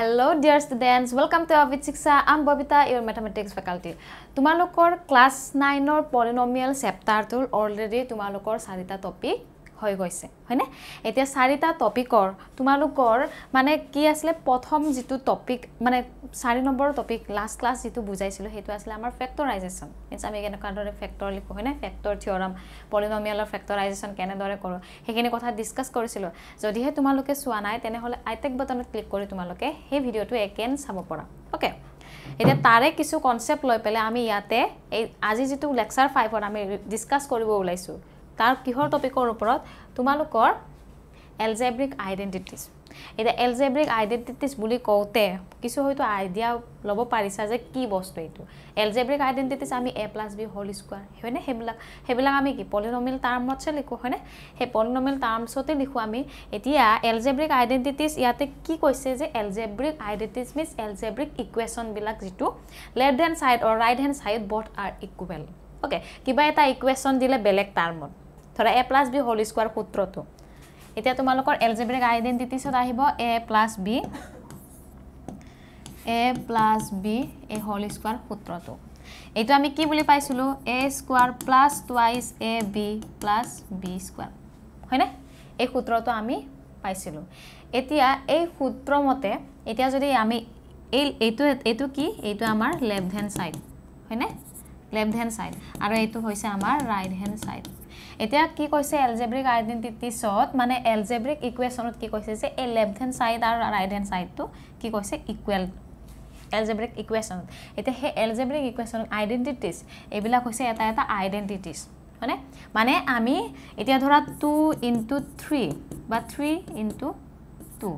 hello' dear students welcome to Abhit Shiksha আম ববিতা ইয়ৰ mathematics faculty তোমালোকৰ ক্লাছ নাইনৰ পলিনমিয়েল চেপ্টাৰটোৰ অলৰেডি তোমালোকৰ চাৰিটা টপিক হৈ গৈছে হয়নে এতিয়া চাৰিটা টপিকৰ তোমালোকৰ মানে কি আছিলে প্ৰথম যিটো টপিক মানে চাৰি নম্বৰ টপিক লাষ্ট ক্লাছ যিটো বুজাইছিলোঁ সেইটো আছিলে আমাৰ ফেক্টৰাইজেশ্যন মিনছ আমি কেনেকুৱা ধৰণে ফেক্টৰ লিখোঁ হয়নে ফেক্টৰ থিয়ৰাম পলিনমিয়ালৰ ফেক্টৰাইজেশ্যন কেনেদৰে কৰোঁ সেইখিনি কথা ডিছকাছ কৰিছিলোঁ যদিহে তোমালোকে চোৱা নাই তেনেহ'লে আইটেক বটনত ক্লিক কৰি তোমালোকে সেই ভিডিঅ'টো একেন চাব পৰা অ'কে এতিয়া তাৰে কিছু কনচেপ্ট লৈ পেলাই আমি ইয়াতে এই আজি যিটো লেকচাৰ ফাইভত আমি ডিছকাছ কৰিব ওলাইছোঁ কাৰ কিহৰ টপিকৰ ওপৰত তোমালোকৰ এলজেব্ৰিক আইডেণ্টিটিজ এতিয়া এলজেব্ৰিক আইডেণ্টিটিজ বুলি কওঁতে কিছু হয়তো আইডিয়া ল'ব পাৰিছা যে কি বস্তু এইটো এলজেব্ৰিক আইডেণ্টিটিজ আমি এ প্লাছ বি হ'ল স্কুৱাৰ হয়নে সেইবিলাক সেইবিলাক আমি কি পলিনমিল টাৰ্মতছে লিখোঁ হয়নে সেই পলিনমিল টাৰ্মছতে লিখোঁ আমি এতিয়া এলজেব্ৰিক আইডেণ্টিটিজ ইয়াতে কি কৈছে যে এলজেব্ৰিক আইডেণ্টিটিজ মিনছ এলজেব্ৰিক ইকুৱেশ্যনবিলাক যিটো left hand side or' right hand side both are equal okay কিবা এটা ইকুৱেশ্যন দিলে বেলেগ টাৰ্মত ধৰা A plus B whole square সূত্ৰটো এতিয়া তোমালোকৰ এলজেব্ৰিক আইডেণ্টিটিছত আহিব A plus B A plus B A whole square সূত্ৰটো এইটো আমি কি বুলি পাইছিলোঁ A square plus twice A B plus B square হয়নে এই সূত্ৰটো আমি পাইছিলোঁ এতিয়া এই সূত্ৰমতে এতিয়া যদি আমি এই এইটো এইটো কি এইটো আমাৰ লেফ্ট হেণ্ড ছাইড হয়নে লেফ্ট হেণ্ড ছাইড আৰু এইটো হৈছে আমাৰ ৰাইট হেণ্ড ছাইড এতিয়া কি কৈছে এলজেব্ৰিক আইডেণ্টিটিছত মানে এলজেব্ৰিক ইকুৱেশ্যনত কি কৈছে যে এই লেফ্ট হেণ্ড ছাইড আৰু ৰাইট হেণ্ড ছাইডটো কি কৈছে ইকুৱেল এলজেব্ৰিক ইকুৱেশ্যনত এতিয়া সেই এলজেব্ৰিক ইকুৱেশ্যন আইডেণ্টিটিছ এইবিলাক হৈছে এটা এটা আইডেণ্টিটিছ হয়নে মানে আমি এতিয়া ধৰা টু ইনটু থ্ৰী বা থ্ৰী ইণ্টু টু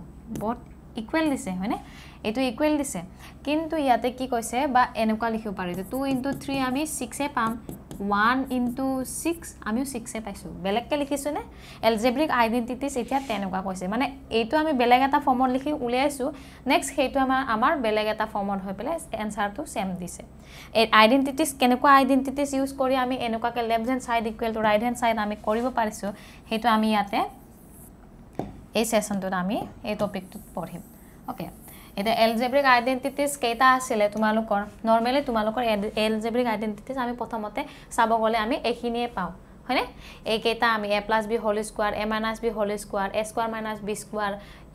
বহুত ইকুৱেল দিছে হয়নে এইটো ইকুৱেল দিছে কিন্তু ইয়াতে কি কৈছে বা এনেকুৱা লিখিব পাৰি টু ইনটু থ্ৰী আমি ছিক্সে পাম ওৱান ইণ্টু ছিক্স আমিও ছিক্সে পাইছোঁ বেলেগকৈ লিখিছোঁনে এলজেব্ৰিক আইডেণ্টিটিছ এতিয়া তেনেকুৱা কৈছে মানে এইটো আমি বেলেগ এটা ফৰ্মত লিখি উলিয়াইছোঁ নেক্সট সেইটো আমাৰ আমাৰ বেলেগ এটা ফৰ্মত হৈ পেলাই এনচাৰটো ছেম দিছে এই আইডেণ্টিটিছ কেনেকুৱা আইডেণ্টিটিছ ইউজ কৰি আমি এনেকুৱাকৈ left hand side equal to right hand side আমি কৰিব পাৰিছোঁ সেইটো আমি ইয়াতে এই ছেশ্যনটোত আমি এই টপিকটোত পঢ়িম অ'কে এটা এলজেব্ৰিক আইডেণ্টিটিজ কেইটা আছিলে তোমালোকৰ নৰ্মেলি তোমালোকৰ এলজেব্ৰিক আইডেণ্টিটিজ আমি প্ৰথমতে চাব গ'লে আমি এইখিনিয়ে পাওঁ হয়নে এইকেইটা আমি এ plus B whole square a minus b whole square a square minus b square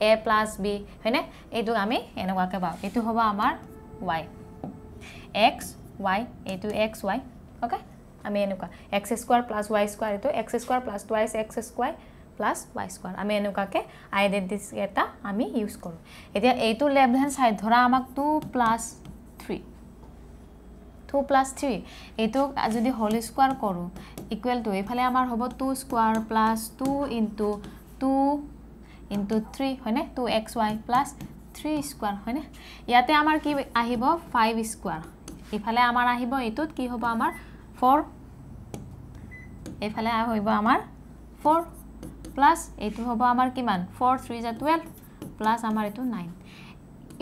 a plus b হয়নে এইটো আমি এনেকুৱাকৈ পাওঁ এইটো হ'ব আমাৰ ৱাই এক্স ৱাই এইটো এক্স ৱাই অ'কে আমি এনেকুৱা x square plus y square এইটো x square plus twice x square plus y square আমি এনেকুৱাকে আইডেন্টিটি এটা আমি ইউজ কৰোঁ এতিয়া এইটো লেফ্ট হেণ্ড চাইড ধৰা আমাক two plus three two plus three এইটোক যদি হোল স্কোৱাৰ কৰোঁ ইকুৱেল টু এইফালে আমাৰ হ'ব two square plus two into two into three হয়নে two x y plus three square হয়নে ইয়াতে আমাৰ কি আহিব ফাইভ স্কোৱাৰ ইফালে আমাৰ আহিব এইটোত কি হ'ব আমাৰ ফ'ৰ এইফালে আহিব আমাৰ ফ'ৰ প্লাস এই হব আমার কি ফোর থ্রি জা টুয়েলভ প্লাস আমার এই নাইন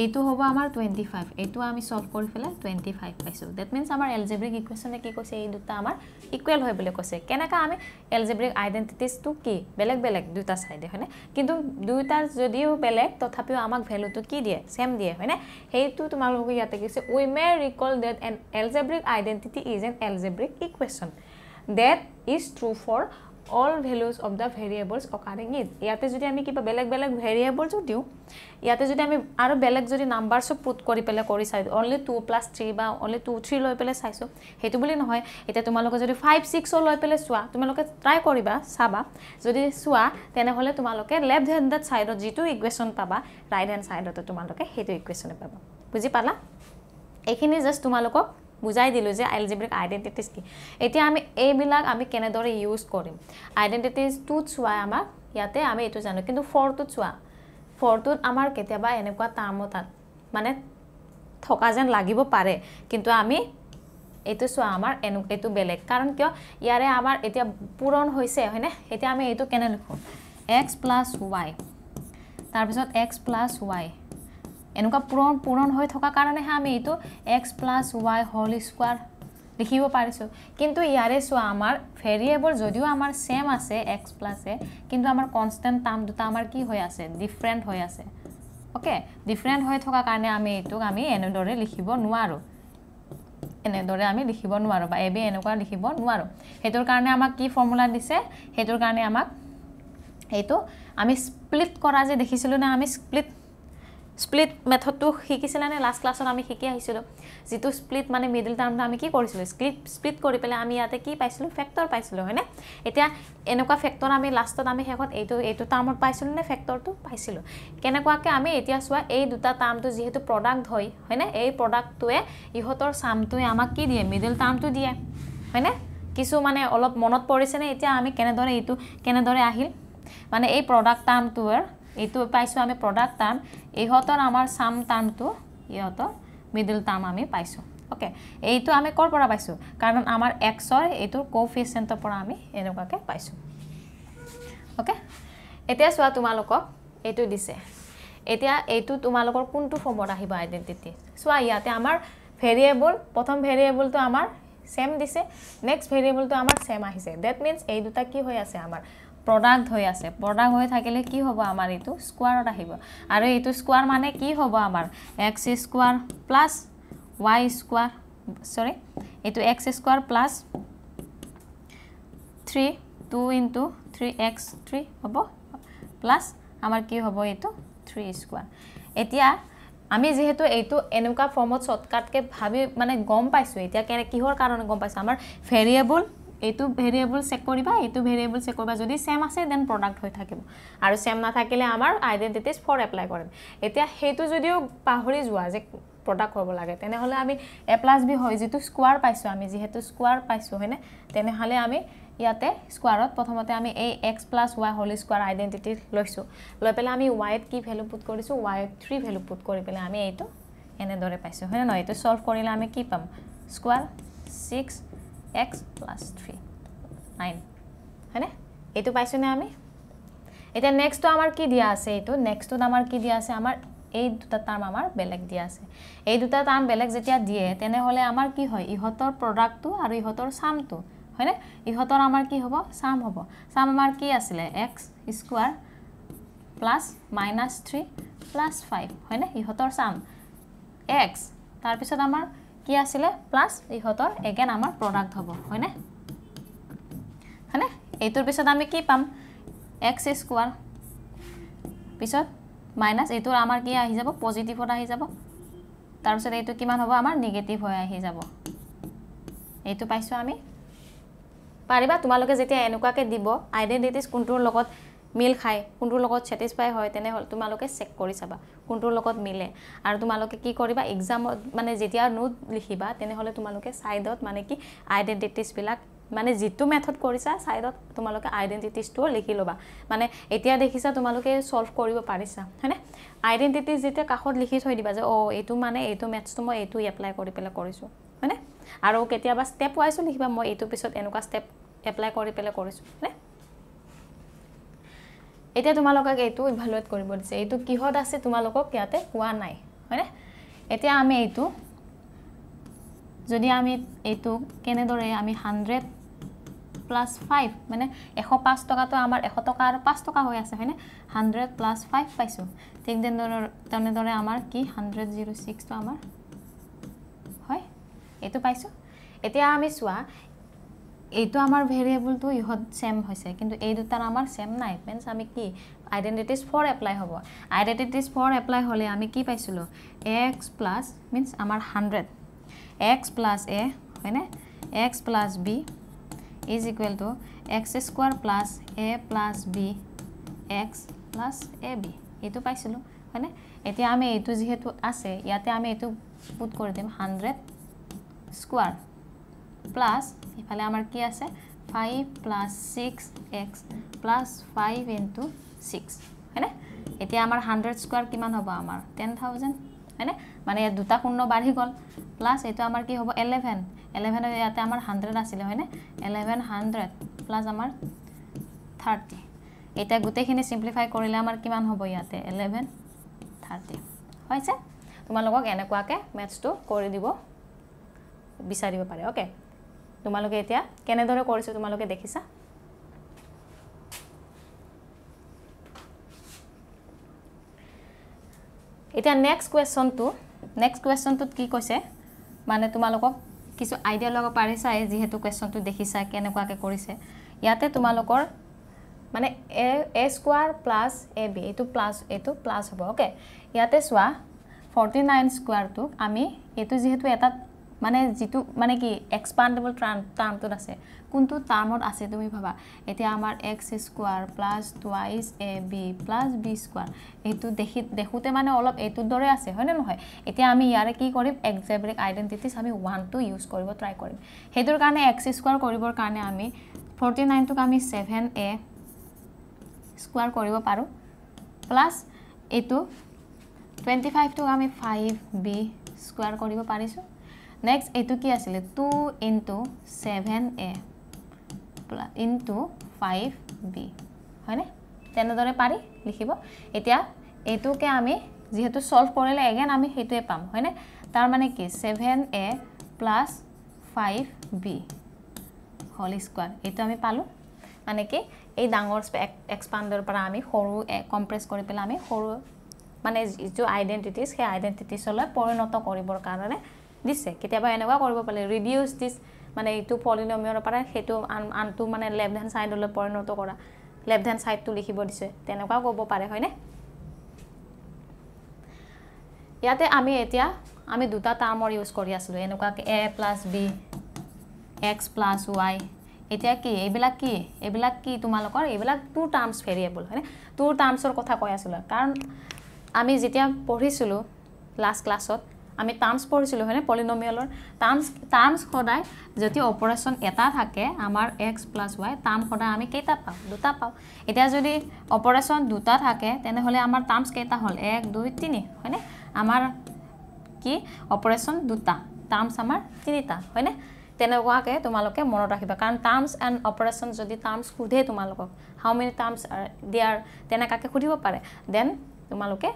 এই হব আমার টুয়েন্টি ফাইভ এই আমি সলভ করে ফেলে টুয়েন্টি ফাইভ পাইছো দেট মিন্স আমার এলজেব্রিক ইকুয়েশনে কি কৈছে এই দুটা আমার ইকুয়াল হয় বলে কৈছে কেন আমি এলজেব্রিক আইডেন্টিটিসটো কি বেলেগ বেলেগ দুটা সাইডে হয়নে কিন্তু দুইটা যদিও বেলেগ তথাপিও আমাক ভ্যালুটো কি দিয়ে সেম দিয়ে হয়নে সেইটো তোমালোকে ইয়াতে কৈছে we may recall that an algebraic identity is an algebraic equation that is true for all values of the variables occurring is ইয়াতে যদি আমি কিবা বেলেগ বেলেগ ভেৰিয়েবলছো দিওঁ ইয়াতে যদি আমি আৰু বেলেগ যদি নাম্বাৰছো পুট কৰি পেলাই কৰি চাই অনলি টু প্লাছ থ্ৰী বা অনলি টু থ্ৰী লৈ পেলাই চাইছোঁ সেইটো বুলি নহয় এতিয়া তোমালোকে যদি ফাইভ ছিক্সো লৈ পেলাই চোৱা তোমালোকে ট্ৰাই কৰিবা চাবা যদি চোৱা তেনেহ'লে তোমালোকে লেফ্ট হেণ্ডেড ছাইডত যিটো ইকুৱেশ্যন পাবা ৰাইট হেণ্ড ছাইডতে তোমালোকে সেইটো ইকুৱেশ্যনে পাবা বুজি পালা এইখিনি জাষ্ট তোমালোকক বুজাই দিলোঁ যে এলিজিবিলিক আইডেণ্টিটিজ কি এতিয়া আমি এইবিলাক আমি কেনেদৰে ইউজ কৰিম আইডেণ্টিটিজ টু চোৱা আমাক ইয়াতে আমি এইটো জানো কিন্তু ফৰটোত চোৱা ফৰটোত আমাৰ কেতিয়াবা এনেকুৱা টামো তাত মানে থকা যেন লাগিব পাৰে কিন্তু আমি এইটো চোৱা আমাৰ এনে এইটো বেলেগ কাৰণ কিয় ইয়াৰে আমাৰ এতিয়া পূৰণ হৈছে হয়নে এতিয়া আমি এইটো কেনে লিখোঁ এক্স প্লাছ ৱাই তাৰপিছত এক্স প্লাছ ৱাই এনেকুৱা পূৰণ পূৰণ হৈ থকাৰ কাৰণেহে আমি এইটো x plus y whole square লিখিব পাৰিছোঁ কিন্তু ইয়াৰে চোৱা আমাৰ ভেৰিয়েবল যদিও আমাৰ ছেম আছে এক্স প্লাছে কিন্তু আমাৰ কনষ্টেণ্ট টাম দুটা আমাৰ কি হৈ আছে ডিফাৰেণ্ট হৈ আছে অ'কে ডিফাৰেণ্ট হৈ থকা কাৰণে আমি এইটোক আমি এনেদৰে লিখিব নোৱাৰোঁ এনেদৰে আমি লিখিব নোৱাৰোঁ বা এবি এনেকুৱা লিখিব নোৱাৰোঁ সেইটোৰ কাৰণে আমাক কি ফৰ্মুলা দিছে সেইটোৰ কাৰণে আমাক এইটো আমি স্প্লিট কৰা যে দেখিছিলোঁ নে আমি স্প্লিট স্প্লিট মেথডটো নে লাষ্ট ক্লাছত আমি শিকি আহিছিলোঁ যিটো স্প্লিট মানে মিডিল টাৰ্মটো আমি কি কৰিছিলোঁ স্প্লিট স্প্লিট কৰি পেলাই আমি ইয়াতে কি পাইছিলোঁ ফেক্টৰ পাইছিলোঁ হয়নে এতিয়া এনেকুৱা ফেক্টৰ আমি লাষ্টত আমি শেষত এইটো এইটো টাৰ্মত পাইছিলোঁ নে ফেক্টৰটো পাইছিলোঁ কেনেকুৱাকৈ আমি এতিয়া চোৱা এই দুটা টাৰ্মটো যিহেতু প্ৰডাক্ট হয় হয়নে এই প্ৰডাক্টটোৱে ইহঁতৰ চামটোৱে আমাক কি দিয়ে মিডিল টাৰ্মটো দিয়ে হয়নে কিছু মানে অলপ মনত পৰিছেনে এতিয়া আমি কেনেদৰে এইটো কেনেদৰে আহিল মানে এই প্ৰডাক্ট টাৰ্মটোৰ এইটো পাইছোঁ আমি প্ৰডাক্ট টাৰ্ম ইহঁতৰ আমাৰ চাম টাৰ্মটো ইহঁতৰ মিডিল টাৰ্ম আমি পাইছোঁ অ'কে এইটো আমি ক'ৰ পৰা পাইছোঁ কাৰণ আমাৰ এক্সৰ এইটো কোফিচিয়েণ্টৰ পৰা আমি এনেকুৱাকৈ পাইছোঁ অ'কে এতিয়া চোৱা তোমালোকক এইটো দিছে এতিয়া এইটো তোমালোকৰ কোনটো ফৰ্মত আহিব আইডেণ্টিটি চোৱা ইয়াতে আমাৰ ভেৰিয়েবল প্ৰথম ভেৰিয়েবলটো আমাৰ চেম দিছে নেক্সট ভেৰিয়েবলটো আমাৰ চেম আহিছে ডেট মিনছ এই দুটা কি হৈ আছে আমাৰ প্ৰডাক্ট হৈ আছে প্ৰডাক্ট হৈ থাকিলে কি হ'ব আমাৰ এইটো স্কুৱাৰত আহিব আৰু এইটো স্কুৱাৰ মানে কি হ'ব আমাৰ x square plus y square চৰি এইটো x square plus three two into three x three হ'ব প্লাছ আমাৰ কি হ'ব এইটো থ্ৰী স্কুৱাৰ এতিয়া আমি যিহেতু এইটো এনেকুৱা ফৰ্মত শ্বৰ্টকাটকৈ ভাবি মানে গম পাইছোঁ এতিয়া কেনে কিহৰ কাৰণে গম পাইছোঁ আমাৰ ভেৰিয়েবল এইটো ভেৰিয়েবল চেক কৰিবা এইটো ভেৰিয়েবল চেক কৰিবা যদি চেম আছে দেন প্ৰডাক্ট হৈ থাকিব আৰু চেম নাথাকিলে আমাৰ আইডেণ্টিটিজ ফৰ এপ্লাই কৰিম এতিয়া সেইটো যদিও পাহৰি যোৱা যে প্ৰডাক্ট হ'ব লাগে তেনেহ'লে আমি এ প্লাছ বি হয় যিটো স্কোৱাৰ পাইছোঁ আমি যিহেতু স্কুৱাৰ পাইছোঁ হয়নে তেনেহ'লে আমি ইয়াতে স্কুৱাৰত প্ৰথমতে আমি এই এক্স প্লাছ ৱাই হ'লি স্কুৱাৰ আইডেণ্টিটি লৈছোঁ লৈ পেলাই আমি ৱাইত কি ভেলু পুট কৰিছোঁ ৱাইত থ্ৰী ভেলু পুট কৰি পেলাই আমি এইটো এনেদৰে পাইছোঁ হয়নে নহয় এইটো চল্ভ কৰিলে আমি কি পাম square six x plus three nine হয়নে এইটো পাইছোঁনে আমি এতিয়া নেক্সটটো আমাৰ কি দিয়া আছে এইটো নেক্সটটোত আমাৰ কি দিয়া আছে আমাৰ এই দুটা টাৰ্ম আমাৰ বেলেগ দিয়া আছে এই দুটা টাৰ্ম বেলেগ যেতিয়া দিয়ে তেনেহ'লে আমাৰ কি হয় ইহঁতৰ প্ৰডাক্টটো আৰু ইহঁতৰ চামটো হয়নে ইহঁতৰ আমাৰ কি হ'ব চাম হ'ব চাম আমাৰ কি আছিলে x square plus minus three plus five হয়নে ইহঁতৰ চাম এক্স তাৰপিছত আমাৰ কি আছিলে প্লাছ ইহঁতৰ এগেন আমাৰ প্ৰডাক্ট হ'ব হয়নে হয়নে এইটোৰ পিছত আমি কি পাম এক্স স্কুৱাৰ পিছত মাইনাছ এইটো আমাৰ কি আহি যাব পজিটিভত আহি যাব তাৰপিছত এইটো কিমান হ'ব আমাৰ নিগেটিভ হৈ আহি যাব এইটো পাইছোঁ আমি পাৰিবা তোমালোকে যেতিয়া এনেকুৱাকৈ দিব আইডেণ্টিটিজ কোনটোৰ লগত মিল খায় কোনটোৰ লগত ছেটিছফাই হয় তেনেহ'লে তোমালোকে চেক কৰি চাবা কোনটোৰ লগত মিলে আৰু তোমালোকে কি কৰিবা এক্সামত মানে যেতিয়া নোট লিখিবা তেনেহ'লে তোমালোকে ছাইডত মানে কি আইডেণ্টিটিছবিলাক মানে যিটো মেথড কৰিছা ছাইডত তোমালোকে আইডেণ্টিটিছটোও লিখি ল'বা মানে এতিয়া দেখিছা তোমালোকে ছল্ভ কৰিব পাৰিছা হয়নে আইডেণ্টিটিজ যেতিয়া কাষত লিখি থৈ দিবা যে অঁ এইটো মানে এইটো মেথছটো মই এইটো এপ্লাই কৰি পেলাই কৰিছোঁ হয়নে আৰু কেতিয়াবা ষ্টেপ ৱাইজো লিখিবা মই এইটো পিছত এনেকুৱা ষ্টেপ এপ্লাই কৰি পেলাই কৰিছোঁ হয়নে এতিয়া তোমালোকক এইটো ইভালুৱেট কৰিব দিছে এইটো কিহত আছে তোমালোকক ইয়াতে কোৱা নাই হয়নে এতিয়া আমি এইটো যদি আমি এইটো কেনেদৰে আমি হাণ্ড্ৰেড প্লাছ ফাইভ মানে এশ পাঁচ টকাটো আমাৰ এশ টকা আৰু পাঁচ টকা হৈ আছে হয়নে হাণ্ড্ৰেড প্লাছ ফাইভ পাইছোঁ ঠিক তেনেদৰে তেনেদৰে আমাৰ কি হাণ্ড্ৰেড জিৰ' ছিক্সটো আমাৰ হয় এইটো পাইছোঁ এতিয়া আমি চোৱা এইটো আমাৰ ভেৰিয়েবলটো ইহঁত চেম হৈছে কিন্তু এই দুটাৰ আমাৰ চেম নাই মিনছ আমি কি আইডেণ্টিটিজ ফৰ এপ্লাই হ'ব আইডেণ্টিটিজ ফৰ এপ্লাই হ'লে আমি কি পাইছিলোঁ এক্স প্লাছ মিনছ আমাৰ হাণ্ড্ৰেড এক্স প্লাছ এ হয়নে x plus b is equal to x square plus a plus b x plus a b এইটো পাইছিলোঁ হয়নে এতিয়া আমি এইটো যিহেতু আছে ইয়াতে আমি এইটো পুট কৰি দিম হাণ্ড্ৰেড স্কোৱাৰ প্লাছ ইফালে আমাৰ কি আছে five plus six x plus five into six হয়নে এতিয়া আমাৰ হাণ্ড্ৰেড স্কুৱাৰ কিমান হ'ব আমাৰ টেন থাউজেণ্ড হয়নে মানে দুটা শূন্য বাঢ়ি গ'ল প্লাছ এইটো আমাৰ কি হ'ব এলেভেন এলেভেন ইয়াতে আমাৰ হাণ্ড্ৰেড আছিলে হয়নে এলেভেন হাণ্ড্ৰেড প্লাছ আমাৰ থাৰ্টি এতিয়া গোটেইখিনি ছিম্প্লিফাই কৰিলে আমাৰ কিমান হ'ব ইয়াতে এলেভেন থাৰ্টি হৈছে তোমালোকক এনেকুৱাকৈ মেথছটো কৰি দিব বিচাৰিব পাৰে অ'কে তোমালোকে এতিয়া কেনেদৰে কৰিছোঁ তোমালোকে দেখিছা এতিয়া নেক্সট কুৱেশ্যনটো নেক্সট কুৱেশ্যনটোত কি কৈছে মানে তোমালোকক কিছু আইডিয়া ল'ব এই যিহেতু কুৱেশ্যনটো দেখিছা কেনেকুৱাকৈ কৰিছে ইয়াতে তোমালোকৰ মানে a a square plus a b এইটো প্লাছ এইটো প্লাছ হ'ব অ'কে ইয়াতে চোৱা ফৰ্টি নাইন স্কুৱাৰটোক আমি এইটো যিহেতু এটা মানে যিটো মানে কি এক্সপাণ্ডেবল টাৰ্ম টাৰ্মটোত আছে কোনটো টাৰ্মত আছে তুমি ভাবা এতিয়া আমাৰ x square plus twice A B plus B square এইটো দেখি দেখোঁতে মানে অলপ এইটোৰ দৰে আছে হয়নে নহয় এতিয়া আমি ইয়াৰে কি কৰিম একজেব্ৰিক আইডেণ্টিটিছ আমি ওৱানটো ইউজ কৰিব ট্ৰাই কৰিম সেইটোৰ কাৰণে এক্স স্কোৱাৰ কৰিবৰ কাৰণে আমি ফৰ্টি নাইনটোক আমি ছেভেন এ স্কোৱাৰ কৰিব পাৰোঁ প্লাছ এইটো টুৱেণ্টি ফাইভটোক আমি ফাইভ বি স্কোৱাৰ কৰিব পাৰিছোঁ নেক্সট এইটো কি আছিলে two into seven a plus into five b হয়নে তেনেদৰে পাৰি লিখিব এতিয়া এইটোকে আমি যিহেতু ছল্ভ কৰিলে এগেন আমি সেইটোৱে পাম হয়নে তাৰমানে কি seven a plus five b whole square এইটো আমি পালোঁ মানে কি এই ডাঙৰ এক্সপাণ্ডৰ পৰা আমি সৰু কম্প্ৰেছ কৰি পেলাই আমি সৰু মানে যিটো আইডেণ্টিটিজ সেই আইডেণ্টিটিজলৈ পৰিণত কৰিবৰ কাৰণে দিছে কেতিয়াবা এনেকুৱা কৰিব পাৰিলে ৰিডিউচ দিছ মানে এইটো পলিনমিয়ৰ পৰা সেইটো আন আনটো মানে লেফ্ট হেণ্ড ছাইডলৈ পৰিণত কৰা লেফ্ট হেণ্ড ছাইডটো লিখিব দিছে তেনেকুৱাও ক'ব পাৰে হয়নে ইয়াতে আমি এতিয়া আমি দুটা টাৰ্মৰ ইউজ কৰি আছিলোঁ এনেকুৱাকৈ a plus b x plus y এতিয়া কি এইবিলাক কি এইবিলাক কি তোমালোকৰ এইবিলাক টু টাৰ্মছ ভেৰিয়েবল হয়নে টু টাৰ্মছৰ কথা কৈ আছিলোঁ কাৰণ আমি যেতিয়া পঢ়িছিলোঁ লাষ্ট ক্লাছত আমি টাৰ্মছ পঢ়িছিলোঁ হয়নে পলিনমিয়েলৰ টাৰ্মছ টাৰ্মছ সদায় যদি অপাৰেশ্যন এটা থাকে আমাৰ এক্স প্লাছ ৱাই টাৰ্ম সদায় আমি কেইটা পাওঁ দুটা পাওঁ এতিয়া যদি অপাৰেশ্যন দুটা থাকে তেনেহ'লে আমাৰ টাৰ্মছ কেইটা হ'ল এক দুই তিনি হয়নে আমাৰ কি অপাৰেশ্যন দুটা টাৰ্মছ আমাৰ তিনিটা হয়নে তেনেকুৱাকৈ তোমালোকে মনত ৰাখিবা কাৰণ টাৰ্মছ এণ্ড অপাৰেশ্যন যদি টাৰ্মছ সোধে তোমালোকক হাউ মেনি টাৰ্মছ দিয়াৰ তেনেকুৱাকৈ সুধিব পাৰে দেন তোমালোকে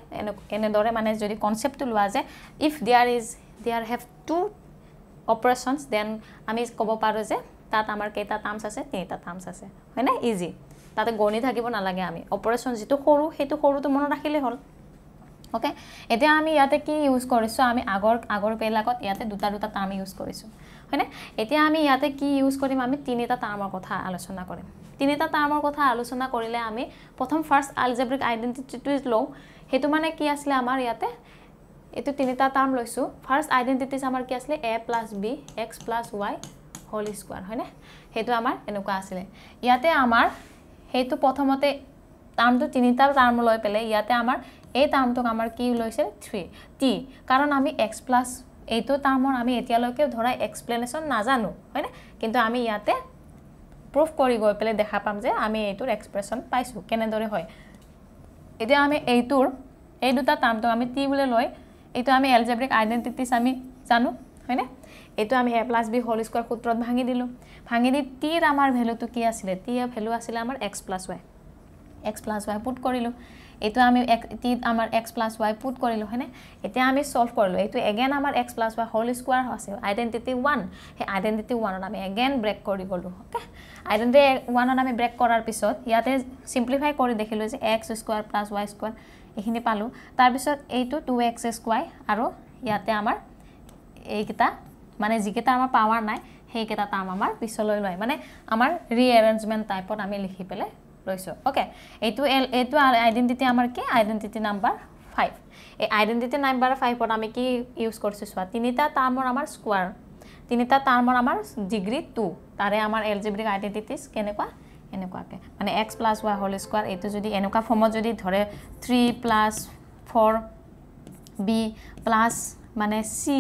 এনেদৰে মানে যদি কনচেপ্টটো লোৱা যে if there is there have two operations then আমি ক'ব পাৰোঁ যে তাত আমাৰ কেইটা টাৰ্মছ আছে তিনিটা টাৰ্মছ আছে হয়নে ইজি তাতে গণি থাকিব নালাগে আমি অপাৰেশ্যন যিটো সৰু সেইটো সৰুটো মনত ৰাখিলেই হ'ল অ'কে এতিয়া আমি ইয়াতে কি ইউজ কৰিছোঁ আমি আগৰ আগৰ পেলাকত ইয়াতে দুটা দুটা টাৰ্ম ইউজ কৰিছোঁ হয়নে এতিয়া আমি ইয়াতে কি ইউজ কৰিম আমি তিনিটা টাৰ্মৰ কথা আলোচনা কৰিম তিনিটা টাৰ্মৰ কথা আলোচনা কৰিলে আমি প্ৰথম ফাৰ্ষ্ট আলজেব্ৰিক আইডেণ্টিটিটো লওঁ সেইটো মানে কি আছিলে আমাৰ ইয়াতে এইটো তিনিটা টাৰ্ম লৈছোঁ ফাৰ্ষ্ট আইডেণ্টিটিজ আমাৰ কি আছিলে a plus b x plus y whole square হয়নে সেইটো আমাৰ এনেকুৱা আছিলে ইয়াতে আমাৰ সেইটো প্ৰথমতে টাৰ্মটো তিনিটা টাৰ্ম লৈ পেলাই ইয়াতে আমাৰ এই টাৰ্মটোক আমাৰ কি লৈছে থ্ৰী টি কাৰণ আমি এক্স প্লাছ এইটো টাৰ্মৰ আমি এতিয়ালৈকে ধৰা এক্সপ্লেনেশ্যন নাজানো হয়নে কিন্তু আমি ইয়াতে প্ৰুভ কৰি গৈ পেলাই দেখা পাম যে আমি এইটোৰ এক্সপ্ৰেশ্যন পাইছোঁ কেনেদৰে হয় এতিয়া আমি এইটোৰ এই দুটা টাৰ্মটো আমি টি বুলি লৈ এইটো আমি এলজেব্ৰিক আইডেণ্টিটিছ আমি জানো হয়নে এইটো আমি এ প্লাছ বি হোল স্কোৱাৰ সূত্ৰত ভাঙি দিলোঁ ভাঙি দি টিৰ আমাৰ ভেলুটো কি আছিলে টিৰ ভেলু আছিলে আমাৰ x plus y x plus y put কৰিলোঁ এইটো আমি এটি আমাৰ এক্স প্লাছ ৱাই পুট কৰিলোঁ হয়নে এতিয়া আমি চল্ভ কৰিলোঁ এইটো এগেইন আমাৰ x plus y whole square আছে আইডেণ্টিটি ওৱান সেই আইডেণ্টিটি ওৱানত আমি এগেইন ব্ৰেক কৰি গ'লোঁ অ'কে আইডেণ্টিটি ওৱানত আমি ব্ৰেক কৰাৰ পিছত ইয়াতে চিম্প্লিফাই কৰি দেখিলোঁ যে x square plus y square এইখিনি পালোঁ তাৰপিছত এইটো টু এক্স স্কোৱাই আৰু ইয়াতে আমাৰ এইকেইটা মানে যিকেইটা আমাৰ পাৱাৰ নাই সেইকেইটা টাৰ্ম আমাৰ পিছলৈ লয় মানে আমাৰ ৰিএৰেঞ্জমেণ্ট টাইপত আমি লিখি পেলাই লৈছোঁ অ'কে এইটো এইটো আইডেণ্টিটি আমাৰ কি আইডেণ্টিটি নাম্বাৰ ফাইভ এই আইডেণ্টিটি নাম্বাৰ ফাইভত আমি কি ইউজ কৰিছোঁ চোৱা তিনিটা টাৰ্মৰ আমাৰ স্কুৱাৰ তিনিটা টাৰ্মৰ আমাৰ ডিগ্ৰী টু তাৰে আমাৰ এলজিবিক আইডেণ্টিটিজ কেনেকুৱা এনেকুৱাকৈ মানে x plus y whole square এইটো যদি এনেকুৱা ফৰ্মত যদি ধৰে three plus four b plus মানে চি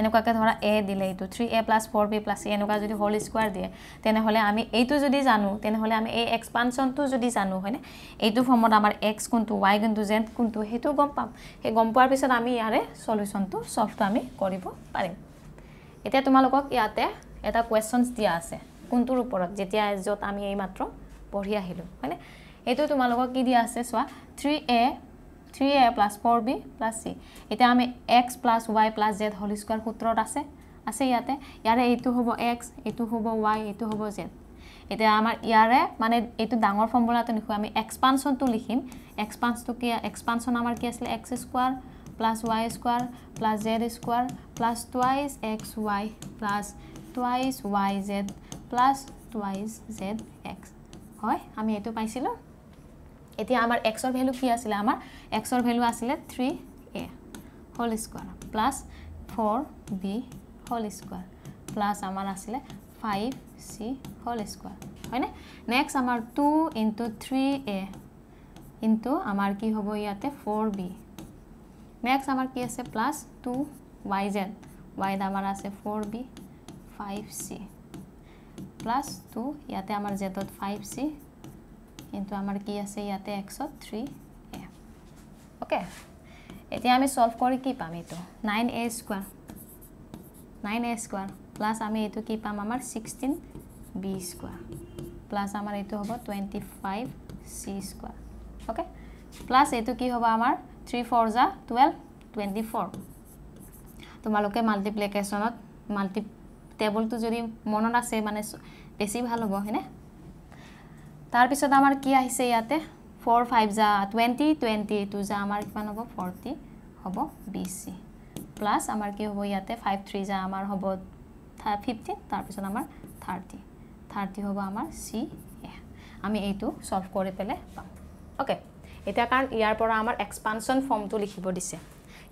এনেকুৱাকৈ ধৰা এ দিলে এইটো three a plus four b plus c এনেকুৱা যদি হ'ল স্কোৱাৰ দিয়ে তেনেহ'লে আমি এইটো যদি জানো তেনেহ'লে আমি এই এক্সপানশ্যনটো যদি জানো হয়নে এইটো ফৰ্মত আমাৰ এক্স কোনটো ৱাই কোনটো জেড কোনটো সেইটো গম পাম সেই গম পোৱাৰ পিছত আমি ইয়াৰে চলিউশ্যনটো চল্ভটো আমি কৰিব পাৰিম এতিয়া তোমালোকক ইয়াতে এটা কুৱেশ্যনছ দিয়া আছে কোনটোৰ ওপৰত যেতিয়া য'ত আমি এইমাত্ৰ পঢ়ি আহিলোঁ হয়নে সেইটো তোমালোকক কি দিয়া আছে চোৱা three a three a plus four b plus c এতিয়া আমি x plus y plus z whole square সূত্ৰত আছে আছে ইয়াতে ইয়াৰে এইটো হ'ব এক্স এইটো হ'ব ৱাই এইটো হ'ব জেড এতিয়া আমাৰ ইয়াৰে মানে এইটো ডাঙৰ ফৰ্মুলাটো লিখোঁ আমি এক্সপানশ্যনটো লিখিম এক্সপানশ্যনটো কি এক্সপানশ্যন আমাৰ কি আছিলে x square plus y square plus z square plus twice x y plus twice y z plus twice z x হয় আমি এইটো পাইছিলোঁ এতিয়া আমাৰ এক্সৰ ভেলু কি আছিলে আমাৰ এক্সৰ ভেলু আছিলে three a whole square plus four b whole square plus আমাৰ আছিলে ফাইভ চি হোল স্কোৱাৰ হয়নে নেক্সট আমাৰ two into three a into আমাৰ কি হ'ব ইয়াতে ফ'ৰ বি নেক্সট আমাৰ কি আছে প্লাছ টু ৱাই জেড ৱাইড আমাৰ আছে four b five c plus two ইয়াতে আমাৰ জেডত five c into amar ki ase yate x of 3 a okay etia ami solve kori ki pam eto 9 a square 9 a square plus ami eto ki pam amar 16 b square plus amar eto hobo 25 c square okay plus eto ki hobo amar 3 4 za 12 24 tumaloke multiplication ot multi table tu jodi monona se mane beshi bhalo bo hena তাৰ পিছত আমাৰ কি আহিছে ইয়াতে four five যা twenty twenty এইটো যা আমাৰ কিমান হ'ব ফৰ্টি হ'ব বি চি প্লাছ আমাৰ কি হ'ব ইয়াতে ফাইভ থ্ৰী যা আমাৰ হ'ব ফিফটিন তাৰপিছত আমাৰ থাৰ্টি থাৰ্টি হ'ব আমাৰ চি এ আমি এইটো চল্ভ কৰি পেলাই পাম অ'কে এতিয়া কাৰণ ইয়াৰ পৰা আমাৰ এক্সপানশ্যন ফৰ্মটো লিখিব দিছে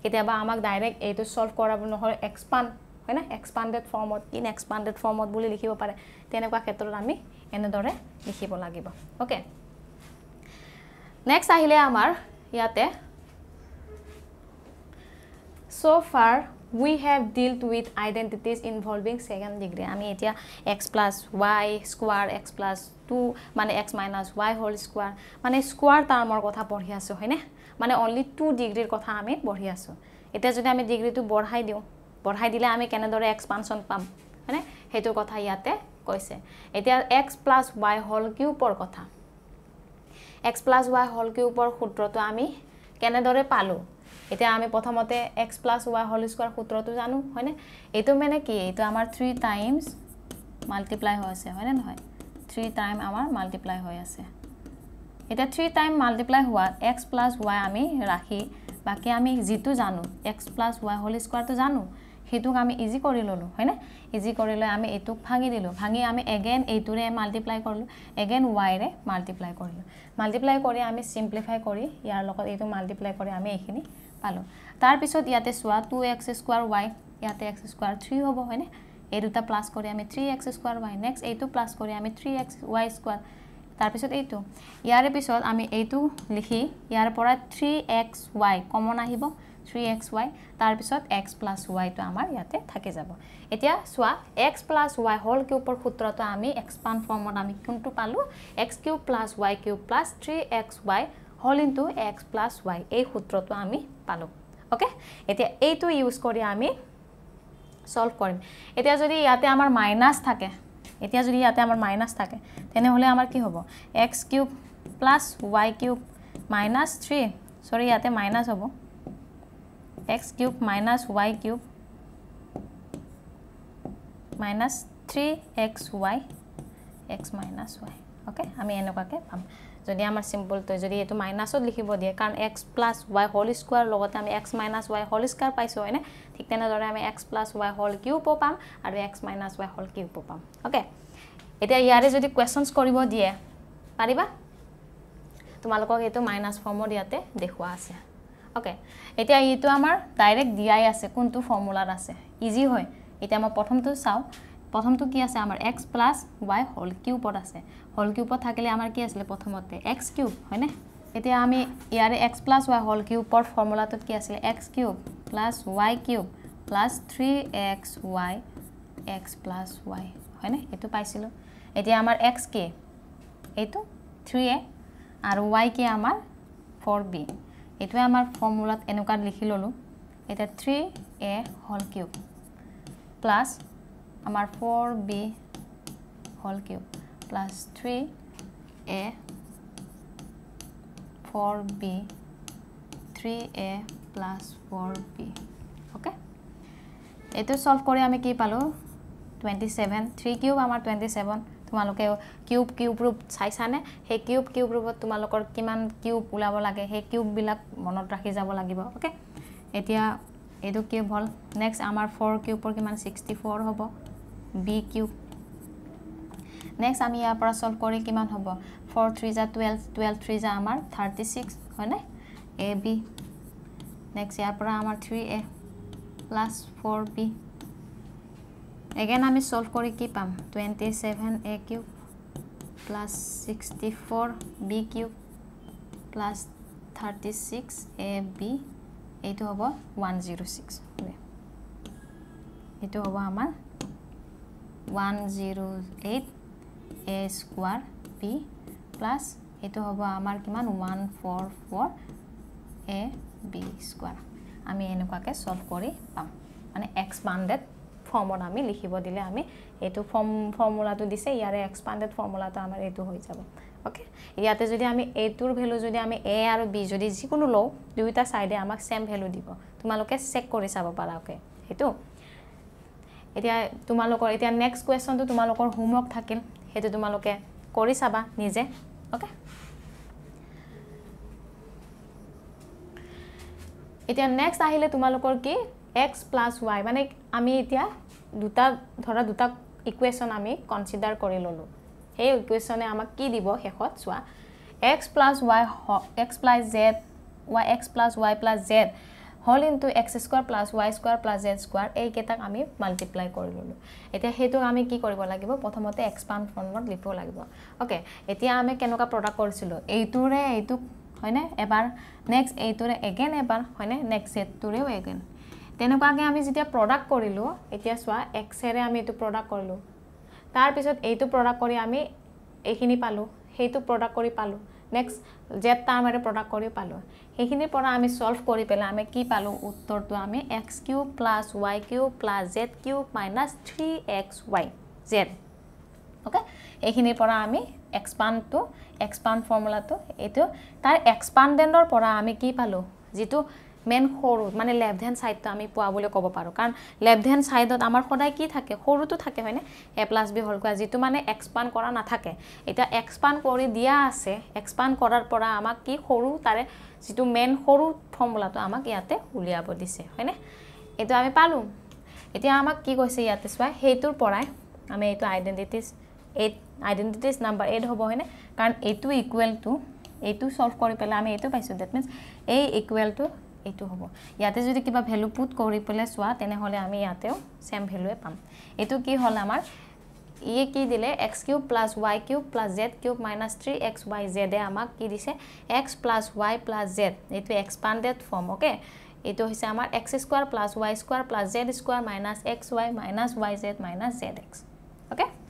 কেতিয়াবা আমাক ডাইৰেক্ট এইটো চল্ভ কৰাব নহয় এক্সপান হয়নে এক্সপাণ্ডেড ফৰ্মত ইন এক্সপাণ্ডেড ফৰ্মত বুলি লিখিব পাৰে তেনেকুৱা ক্ষেত্ৰত আমি এনেদৰে লিখিব লাগিব অ'কে নেক্সট আহিলে আমাৰ ইয়াতে so' far we have dealt with identities involving second degree আমি এতিয়া x plus y square x plus two মানে x minus y whole square মানে স্কোৱাৰ টাৰ্মৰ কথা পঢ়ি আছোঁ হয়নে মানে অনলি টু ডিগ্ৰীৰ কথা আমি পঢ়ি আছোঁ এতিয়া যদি আমি ডিগ্ৰীটো বঢ়াই দিওঁ বঢ়াই দিলে আমি কেনেদৰে এক্সপানশ্যন পাম হয়নে সেইটো কথা ইয়াতে কৈছে এতিয়া এক্স প্লাছ ৱাই হল কিউবৰ কথা এক্স প্লাছ ৱাই হল কিউবৰ সূত্ৰটো আমি কেনেদৰে পালোঁ এতিয়া আমি প্ৰথমতে x plus y whole square সূত্ৰটো জানো হয়নে এইটো মানে কি এইটো আমাৰ থ্ৰী টাইমছ মাল্টিপ্লাই হৈ আছে হয়নে নহয় থ্ৰী টাইম আমাৰ মাল্টিপ্লাই হৈ আছে এতিয়া থ্ৰী টাইম মাল্টিপ্লাই হোৱাত এক্স প্লাছ ৱাই আমি ৰাখি বাকী আমি যিটো জানো এক্স প্লাছ ৱাই হল স্কুৱাৰটো জানো সেইটোক আমি ইজি কৰি ল'লোঁ হয়নে ইজি কৰি লৈ আমি এইটোক ভাঙি দিলোঁ ভাঙি আমি এগেইন এইটোৰে মাল্টিপ্লাই কৰিলোঁ এগেইন ৱাইৰে মাল্টিপ্লাই কৰিলোঁ মাল্টিপ্লাই কৰি আমি চিম্প্লিফাই কৰি ইয়াৰ লগত এইটো মাল্টিপ্লাই কৰি আমি এইখিনি পালোঁ তাৰপিছত ইয়াতে চোৱা টু এক্স স্কোৱাৰ ৱাই ইয়াতে এক্স স্কোৱাৰ থ্ৰী হ'ব হয়নে এই দুটা প্লাছ কৰি আমি three x square y next এইটো প্লাছ কৰি আমি থ্ৰী এক্স ৱাই স্কোৱাৰ তাৰপিছত এইটো ইয়াৰে পিছত আমি এইটো লিখি ইয়াৰ পৰা থ্ৰী এক্স ৱাই কমন আহিব থ্ৰী এক্স ৱাই তাৰপিছত এক্স প্লাছ ৱাইটো আমাৰ ইয়াতে থাকি যাব এতিয়া চোৱা এক্স প্লাছ ৱাই হ'ল কিউবৰ সূত্ৰটো আমি এক্সপান ফৰ্মত আমি কোনটো পালোঁ x cube plus y cube plus three x y whole into x plus y এই সূত্ৰটো আমি পালোঁ অ'কে এতিয়া এইটো ইউজ কৰি আমি চল্ভ কৰিম এতিয়া যদি ইয়াতে আমাৰ মাইনাছ থাকে এতিয়া যদি ইয়াতে আমাৰ মাইনাছ থাকে তেনেহ'লে আমাৰ কি হ'ব x cube plus y cube minus three sorry ইয়াতে মাইনাছ হ'ব x cube minus y cube minus 3xy x minus y okay ami enokake pam jodi amar simple to jodi etu minus o likhibo die karan x plus y whole square logote ami x minus y whole square paiso hoyne thik tena dhore ami x plus y whole cube o pam aru x minus y whole cube o pam okay eta iare jodi questions koribo die pariba tumalokok etu minus form o diate dekhua ase okay এতিয়া এইটো আমাৰ direct DI আছে কোনটো ফৰ্মুলাত আছে easy হয় এতিয়া মই প্ৰথমটো চাওঁ প্ৰথমটো কি আছে আমাৰ এক্স প্লাছ ৱাই হোল কিউবত আছে হোল কিউবত থাকিলে আমাৰ কি আছিলে প্ৰথমতে এক্স কিউব হয়নে এতিয়া আমি ইয়াৰে এক্স প্লাছ ৱাই হোল কিউবৰ ফৰ্মুলাটোত কি আছিলে x cube plus y cube plus three x y x plus y হয়নে এইটো পাইছিলোঁ এতিয়া আমাৰ এক্স কে এইটো থ্ৰী এ আৰু ৱাই কে আমাৰ ফ'ৰ বি এইটোৱে আমাৰ ফৰ্মুলাত এনেকুৱা লিখি ল'লোঁ এতিয়া three a whole cube plus আমাৰ four b whole cube plus three a four b three a plus four b okay এইটো ছল্ভ কৰি আমি কি পালোঁ টুৱেণ্টি ছেভেন থ্ৰী কিউব আমাৰ টুৱেণ্টি ছেভেন তোমালোকে কিউব কিউব ৰূপ চাইছানে সেই কিউব কিউব ৰূপত তোমালোকৰ কিমান কিউব ওলাব লাগে সেই কিউববিলাক মনত ৰাখি যাব লাগিব অ'কে এতিয়া এইটো কিউব হ'ল নেক্সট আমাৰ ফ'ৰ কিউবৰ কিমান ছিক্সটি ফ'ৰ হ'ব বি কিউব নেক্সট আমি ইয়াৰ পৰা চল্ভ কৰি কিমান হ'ব ফ'ৰ থ্ৰী যা টুৱেল্ভ টুৱেল্ভ থ্ৰী যা আমাৰ থাৰ্টি ছিক্স হয়নে এ বি নেক্সট ইয়াৰ পৰা আমাৰ three a plus four b again আমি চল্ভ কৰি কি পাম twenty seven a cube plus sixty four b cube plus thirty six a b এইটো হ'ব ওৱান জিৰ' ছিক্স এইটো হ'ব আমাৰ one zero' eight a square b plus এইটো হ'ব আমাৰ কিমান one four four a b square আমি এনেকুৱাকৈ চল্ভ কৰি পাম মানে এক্সপাণ্ডেড ফৰ্মত আমি লিখিব দিলে আমি এইটো ফৰ্ম ফৰ্মুলাটো দিছে ইয়াৰে এক্সপাণ্ডেড ফৰ্মুলাটো আমাৰ এইটো হৈ যাব অ'কে ইয়াতে যদি আমি এইটোৰ ভেলু যদি আমি এ আৰু বি যদি যিকোনো লওঁ দুয়োটা ছাইডে আমাক ছেম ভেলু দিব তোমালোকে চেক কৰি চাব পাৰা অ'কে সেইটো এতিয়া তোমালোকৰ এতিয়া নেক্সট কুৱেশ্যনটো তোমালোকৰ হোমৱৰ্ক থাকিল সেইটো তোমালোকে কৰি চাবা নিজে অ'কে এতিয়া নেক্সট আহিলে তোমালোকৰ কি এক্স প্লাছ ৱাই মানে আমি এতিয়া দুটা ধৰা দুটা ইকুৱেশ্যন আমি কনচিডাৰ কৰি ললোঁ সেই ইকুৱেশ্যনে আমাক কি দিব শেষত চোৱা x plus y x plus z y x plus y plus z whole into x square plus y square plus z square এইকেইটাক আমি মাল্টিপ্লাই কৰি ললোঁ এতিয়া সেইটোক আমি কি কৰিব লাগিব প্ৰথমতে এক্সপাণ্ড ফৰ্মত লিখিব লাগিব অ'কে এতিয়া আমি কেনেকুৱা প্ৰডাক্ট কৰিছিলোঁ এইটোৰে এইটোক হয়নে এবাৰ নেক্সট এইটোৰে এগেইন এবাৰ হয়নে নেক্সট জেডটোৰেও এগেইন তেনেকুৱাকৈ আমি যেতিয়া প্ৰডাক্ট কৰিলোঁ এতিয়া চোৱা এক্সৰে আমি এইটো প্ৰডাক্ট কৰিলোঁ তাৰপিছত এইটো প্ৰডাক্ট কৰি আমি এইখিনি পালোঁ সেইটো প্ৰডাক্ট কৰি পালোঁ নেক্সট জেড টাৰ্ম প্ৰডাক্ট কৰি পালোঁ সেইখিনিৰ পৰা আমি ছল্ভ কৰি পেলাই আমি কি পালোঁ উত্তৰটো আমি x cube plus y cube plus z cube minus three x y z okay এইখিনিৰ পৰা আমি এক্সপাণ্ডটো এক্সপাণ্ড ফৰ্মুলাটো এইটো তাৰ এক্সপাণ্ডেণ্ডৰ পৰা আমি কি পালোঁ যিটো মেইন সৰু মানে লেফ্ট হেণ্ড ছাইডটো আমি পোৱা বুলি ক'ব পাৰোঁ কাৰণ লেফ্ট হেণ্ড ছাইডত আমাৰ সদায় কি থাকে সৰুটো থাকে হয়নে এ প্লাছ বি হ'ল কোৱা যিটো মানে এক্সপাণ্ড কৰা নাথাকে এতিয়া এক্সপাণ্ড কৰি দিয়া আছে এক্সপাণ্ড কৰাৰ পৰা আমাক কি সৰু তাৰে যিটো মেইন সৰু ফৰ্মুলাটো আমাক ইয়াতে উলিয়াব দিছে হয়নে এইটো আমি পালোঁ এতিয়া আমাক কি কৈছে ইয়াতে চোৱা সেইটোৰ পৰাই আমি এইটো identities eight identities number eight হ'ব হয়নে কাৰণ এইটো ইকুৱেলটো এইটো চল্ভ কৰি পেলাই আমি এইটো পাইছোঁ ডেট মিনছ এই ইকুৱেলটো এইটো হ'ব ইয়াতে যদি কিবা ভেলু পুট কৰি পেলাই চোৱা তেনেহ'লে আমি ইয়াতেও চেম ভেলুৱে পাম এইটো কি হ'ল আমাৰ ইয়ে কি দিলে x cube plus y cube plus z cube minus three x y জেডে আমাক কি দিছে x plus y plus z এইটো এক্সপাণ্ডেড ফৰ্ম অ'কে এইটো হৈছে আমাৰ x square plus y square plus z square minus x y minus y z minus z x okay